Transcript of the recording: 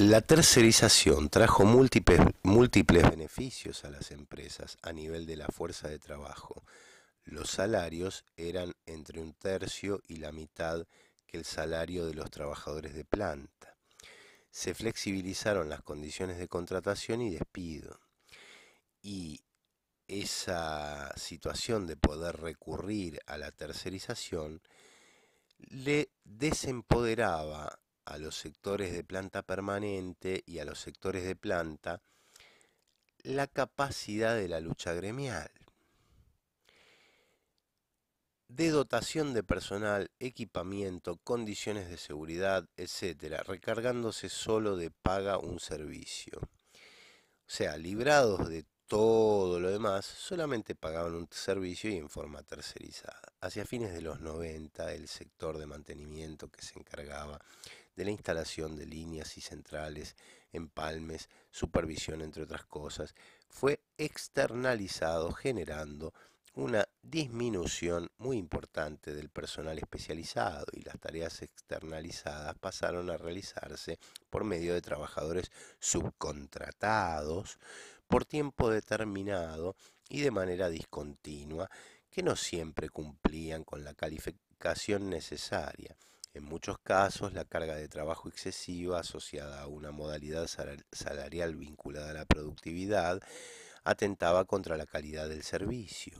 La tercerización trajo múltiples, múltiples beneficios a las empresas a nivel de la fuerza de trabajo. Los salarios eran entre un tercio y la mitad que el salario de los trabajadores de planta. Se flexibilizaron las condiciones de contratación y despido. Y esa situación de poder recurrir a la tercerización le desempoderaba a los sectores de planta permanente y a los sectores de planta la capacidad de la lucha gremial de dotación de personal, equipamiento, condiciones de seguridad, etc., recargándose solo de paga un servicio. O sea, librados de todo lo demás, solamente pagaban un servicio y en forma tercerizada. Hacia fines de los 90, el sector de mantenimiento que se encargaba de la instalación de líneas y centrales, empalmes, supervisión, entre otras cosas, fue externalizado generando una disminución muy importante del personal especializado y las tareas externalizadas pasaron a realizarse por medio de trabajadores subcontratados por tiempo determinado y de manera discontinua que no siempre cumplían con la calificación necesaria. En muchos casos, la carga de trabajo excesiva asociada a una modalidad salarial vinculada a la productividad atentaba contra la calidad del servicio.